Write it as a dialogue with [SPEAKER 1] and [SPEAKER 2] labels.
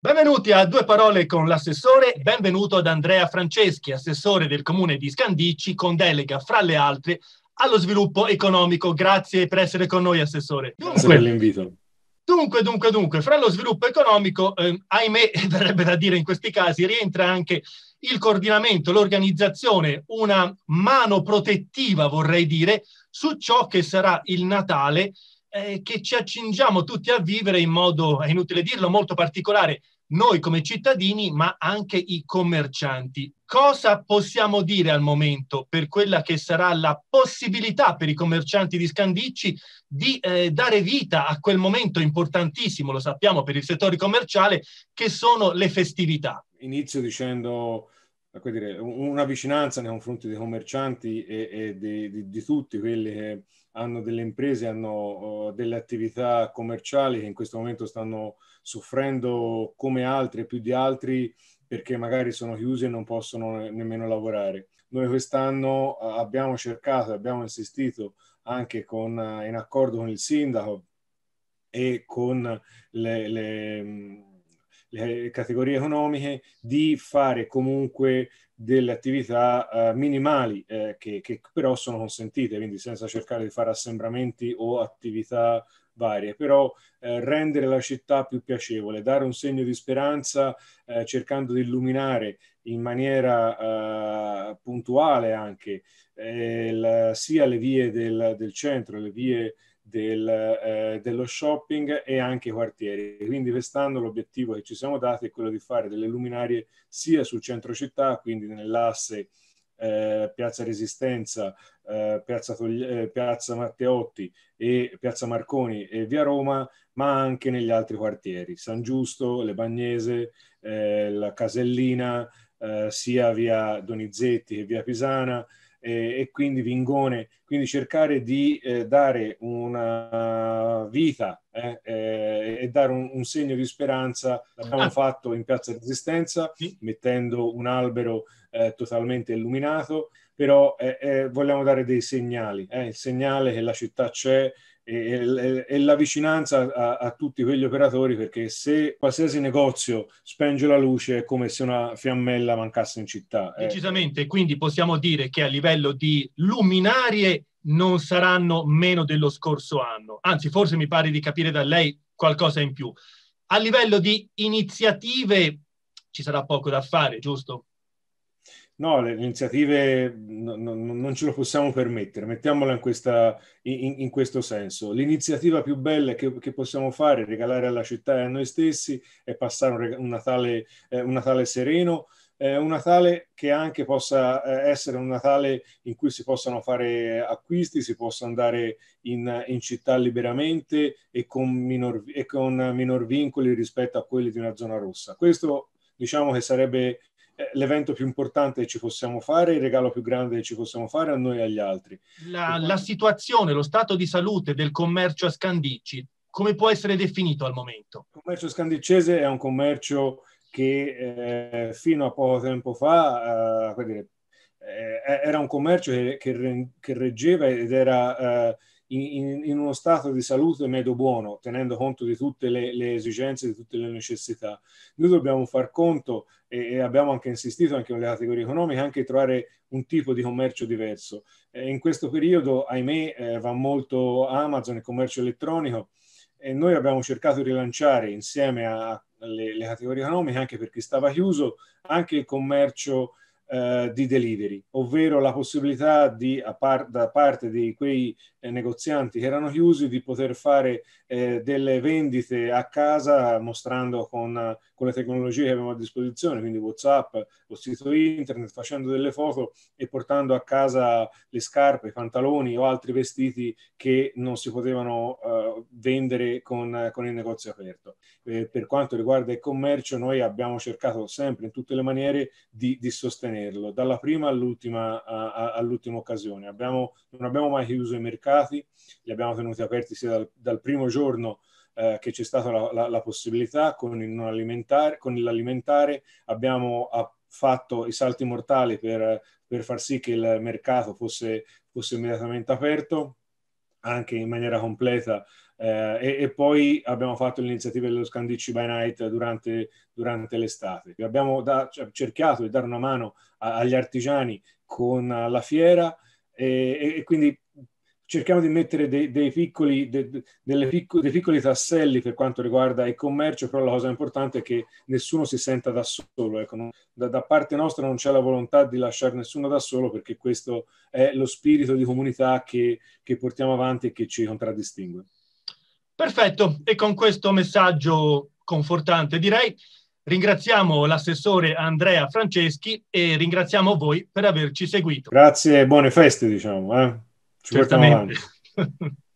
[SPEAKER 1] Benvenuti a Due Parole con l'assessore, benvenuto ad Andrea Franceschi, assessore del comune di Scandicci, con delega, fra le altre, allo sviluppo economico. Grazie per essere con noi, assessore. Dunque, l'invito. Dunque, dunque, dunque, fra lo sviluppo economico, eh, ahimè, verrebbe da dire in questi casi, rientra anche il coordinamento, l'organizzazione, una mano protettiva, vorrei dire, su ciò che sarà il Natale eh, che ci accingiamo tutti a vivere in modo, è inutile dirlo, molto particolare, noi come cittadini, ma anche i commercianti. Cosa possiamo dire al momento per quella che sarà la possibilità per i commercianti di Scandicci di eh, dare vita a quel momento importantissimo, lo sappiamo, per il settore commerciale, che sono le festività?
[SPEAKER 2] Inizio dicendo dire, una vicinanza nei confronti dei commercianti e, e di, di, di, tutti quelli che hanno delle imprese, hanno uh, delle attività commerciali che in questo momento stanno soffrendo come altri e più di altri perché magari sono chiusi e non possono ne- nemmeno lavorare. Noi quest'anno uh, abbiamo cercato, abbiamo insistito anche con, uh, in accordo con il sindaco e con le, le le categorie economiche, di fare comunque delle attività eh, minimali eh, che, che, però sono consentite, quindi senza cercare di fare assembramenti o attività varie, però eh, rendere la città più piacevole, dare un segno di speranza eh, cercando di illuminare in maniera eh, puntuale anche eh, la, sia le vie del, del centro, le vie del, eh, dello shopping e anche i quartieri. Quindi quest'anno l'obiettivo che ci siamo dati è quello di fare delle luminarie sia sul centro città, quindi nell'asse eh, Piazza Resistenza, eh, Piazza, Togli- eh, Piazza Matteotti e Piazza Marconi e via Roma, ma anche negli altri quartieri, San Giusto, Le Bagnese, eh, la Casellina, eh, sia via Donizetti che via Pisana eh, e quindi Vingone, quindi cercare di eh, dare una vita eh, eh, e dare un, un, segno di speranza. L'abbiamo ah. fatto in Piazza Resistenza sì. mettendo un albero eh, totalmente illuminato, però vogliamo dare dei segnali, il segnale che la città c'è, e, e, la vicinanza a, a, tutti quegli operatori perché se qualsiasi negozio spenge la luce è come se una fiammella mancasse in città. Eh.
[SPEAKER 1] Decisamente, quindi possiamo dire che a livello di luminarie non saranno meno dello scorso anno, anzi forse mi pare di capire da lei qualcosa in più. A livello di iniziative ci sarà poco da fare, giusto?
[SPEAKER 2] No, le iniziative no, no, non ce lo possiamo permettere, mettiamola in, questa, in, in questo senso. L'iniziativa più bella che, che, possiamo fare, regalare alla città e a noi stessi, è passare un, un, Natale, eh, un Natale, sereno, eh, un Natale che anche possa eh, essere un Natale in cui si possano fare acquisti, si possa andare in, in città liberamente e con, minor, e con minor vincoli rispetto a quelli di una zona rossa. Questo diciamo che sarebbe eh, l'evento più importante che ci possiamo fare, il regalo più grande che ci possiamo fare a noi e agli altri.
[SPEAKER 1] La, la situazione, lo stato di salute del commercio a Scandicci, come può essere definito al momento? Il commercio
[SPEAKER 2] scandicese è un commercio che eh, fino a poco tempo fa eh, dire, eh, era un commercio che, che, che reggeva ed era eh, in, in, uno stato di salute medio buono, tenendo conto di tutte le, le esigenze, di tutte le necessità. Noi dobbiamo far conto, e, e, abbiamo anche insistito anche con le categorie economiche, anche trovare un tipo di commercio diverso. Eh, in questo periodo, ahimè, eh, va molto Amazon, il commercio elettronico, e noi abbiamo cercato di rilanciare insieme alle categorie economiche, anche per chi stava chiuso, anche il commercio eh, di delivery, ovvero la possibilità di, par- da parte di quei eh, negozianti che erano chiusi di poter fare eh, delle vendite a casa mostrando con, con, le tecnologie che avevamo a disposizione, quindi WhatsApp, lo sito internet, facendo delle foto e portando a casa le scarpe, i pantaloni o altri vestiti che non si potevano eh, vendere con, con, il negozio aperto. Eh, per quanto riguarda il commercio, noi abbiamo cercato sempre in tutte le maniere di, di sostenere tenerlo dalla prima all'ultima, all'ultima occasione. Abbiamo, non abbiamo mai chiuso i mercati, li abbiamo tenuti aperti sia dal, dal primo giorno eh, che c'è stata la, la, la possibilità con, il non alimentare, con l'alimentare, abbiamo ah, fatto i salti mortali per, per far sì che il mercato fosse, fosse immediatamente aperto anche in maniera completa eh, e, e, poi abbiamo fatto l'iniziativa dello Scandicci by Night durante, durante l'estate. Abbiamo da, cioè, cercato di dare una mano a, agli artigiani con la fiera e, e quindi cerchiamo di mettere dei, dei, piccoli, de, picco, dei, piccoli, tasselli per quanto riguarda il commercio, però la cosa importante è che nessuno si senta da solo. Ecco. Da, da, parte nostra non c'è la volontà di lasciare nessuno da solo perché questo è lo spirito di comunità che, che portiamo avanti e che ci contraddistingue.
[SPEAKER 1] Perfetto, e con questo messaggio confortante direi ringraziamo l'assessore Andrea Franceschi e ringraziamo voi per averci seguito.
[SPEAKER 2] Grazie e buone feste, diciamo. Eh? Ci Certamente.